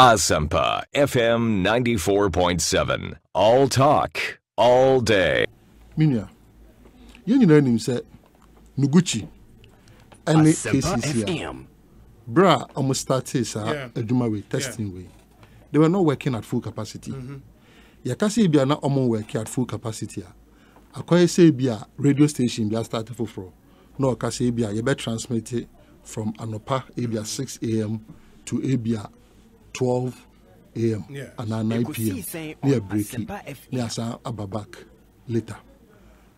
Asampa FM 94.7. All talk, all day. Minya, yɛn nyinaa nim sɛ nuguchi ɛne kcc a berɛ a ɔmo startee saa adwuma wei testing yeah. wei they were not working at full capacity mm-hmm. yɛka sɛ bi a na ɔmo work at full capacity a akɔyɛ sɛ bi radio station bi astart foforɔ na ɔka sɛ bi a yɛbɛtransmit from anɔpa ebi a 6 am to ebi 12 a.m. Yeah. and 9 p.m. near yɛ oh, e near ne asan aba back later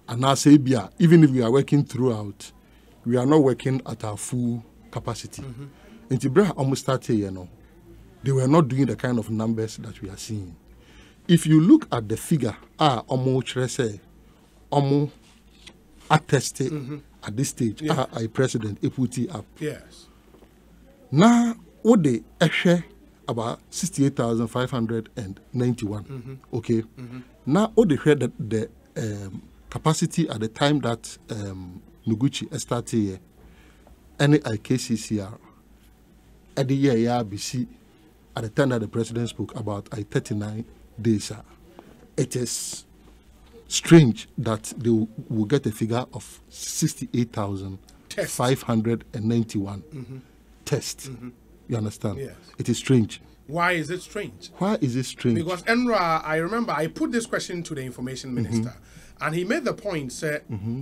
anaasɛ ebi a even if we are working throughout we are not working at our full capacity mm-hmm. In bere almost wɔn start yɛ they were not doing the kind of numbers that we are seeing if you look at the figure a almost kyerɛ almost attested mm -hmm. at this stage yeah. a a president eputi up yes. Now, what ɛhwɛ. E about 68,591. Mm-hmm. Okay. Mm-hmm. Now, all the heard that the um, capacity at the time that um, Noguchi started here, any IKCCR, at the year ABC, at the time that the president spoke about I 39 days, it is strange that they will, will get a figure of 68,591 mm-hmm. tests. Mm-hmm. You understand? Yes. It is strange. Why is it strange? Why is it strange? Because Enra, I remember I put this question to the information mm-hmm. minister, mm -hmm. and he made the point, sir. Mm-hmm.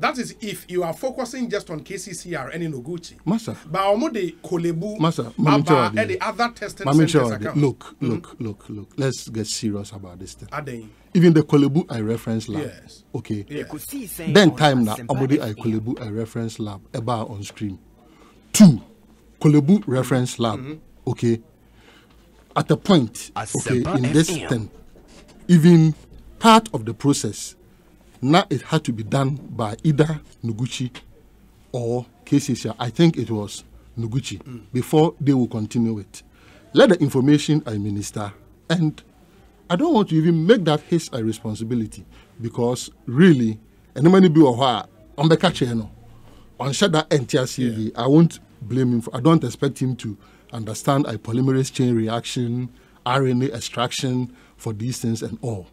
That is if you are focusing just on KCCR and Inoguchi. Masa. But omo Kolebu. Baba, and the other testing centers account. Look, mm-hmm. look, mm -hmm. look, look. Let's get serious about this thing. Adey. Even the Kolebu I reference lab. Yes. Okay. Yes. Then time now. Omo I Kolebu I reference lab. Eba on screen. Two. Kolebu Reference mm-hmm. Lab, mm -hmm. okay, at a point, okay, in this system, even part of the process, now it had to be done by either Noguchi or KCCR. I think it was Noguchi mm. before they will continue it. Let the information I minister, and I don't want to even make that his responsibility because really, and be people are on the catch, you know, on that NTRCV, I won't blame him for. I don't expect him to understand a polymerase chain reaction, RNA extraction for these things and all.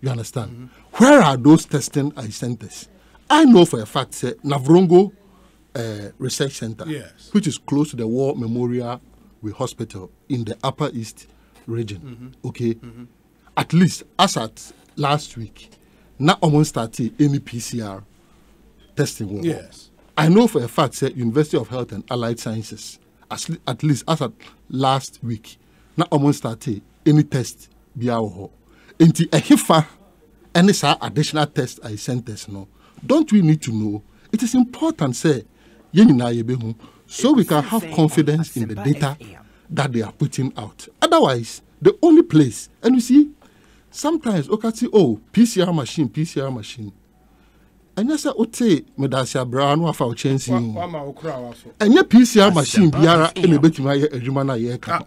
You understand? Mm -hmm. Where are those testing centers? I know for a fact that Navrongo uh, Research Center, yes. which is close to the War Memorial Hospital in the Upper East region. Mm -hmm. Okay, mm -hmm. at least as at last week, now almost started any PCR testing. Yes. I know for a fact that University of Health and Allied Sciences, as, at least as at last week, not almost starte any test biara wɔ hɔ nti ɛhefa ɛne saa additional test I sent us no don't we need to know it is important sɛ yɛn nyinaa so we can have confidence in the data that they are putting out otherwise the only place and you see sometimes okati okay, oh pcr machine pcr machine ɛnyɛ sɛ wote medase abraa no afa wo kyɛnsin mu ɛnyɛ pcr ah, hmm. machine biara ɛna ɛbɛtumi ayɛ adwuma no a yɛreka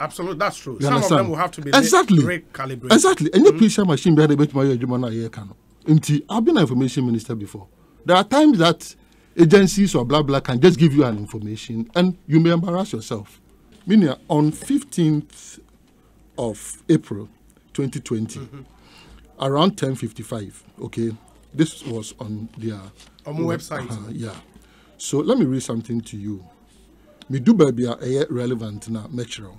exactly exactly ɛnyɛ pcr machine biara ɛbɛtumi ayɛ adwuma no a yɛreka no nti i've been an information minister before there are times that agencies or blah blah can just give you an information and you may embarrass yourself meaning on 15th of april 2020 mm -hmm. around 10:55 okay This was on their on web, website. uh yeah. So let me read something to you. Me do baby a uh, eh, relevant na metro.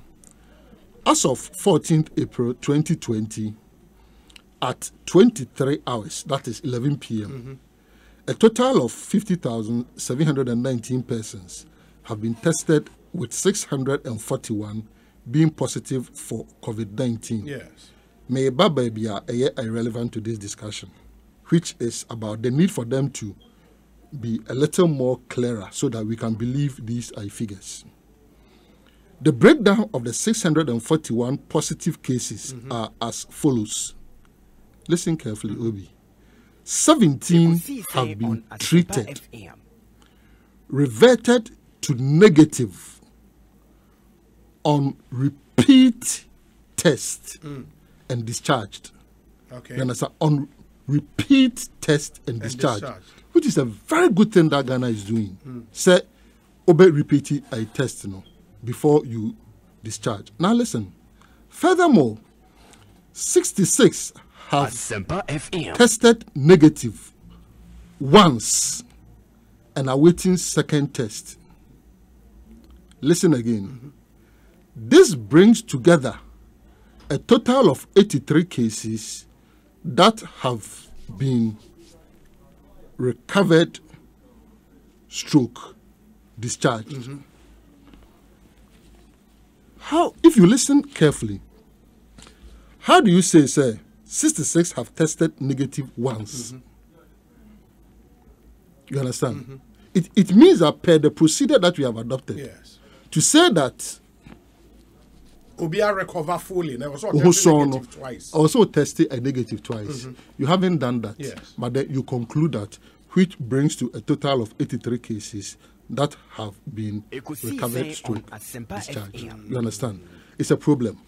As of 14th April 2020, at 23 hours, that is 11 p.m., mm-hmm. a total of 50,719 persons have been tested with 641 being positive for COVID-19. Yes. May baby a uh, irrelevant eh, eh, to this discussion. which is about the need for them to be a little more clearer so that we can believe these are figures. The breakdown of the 641 positive cases mm -hmm. are as follows. Listen carefully, Obi. 17 have been treated, reverted to negative on repeat test mm. and discharged. Okay. On repeat test and, and discharge, discharge, which is a very good thing that Ghana is doing. Mm. Say, obey repeat I test you know, before you discharge. Now listen. Furthermore, 66 have tested negative once and awaiting second test. Listen again. Mm -hmm. This brings together a total of 83 cases that have been recovered stroke discharged. Mm -hmm. How, if you listen carefully, how do you say, sir, 66 have tested negative once? Mm -hmm. You understand? Mm -hmm. It, it means that per the procedure that we have adopted, yes. to say that Obia recover fully. Now, also negative twice. Also tested a negative twice. Mm -hmm. You haven't done that. Yes. But then you conclude that, which brings to a total of 83 cases that have been recovered stroke discharge. You understand? It's a problem.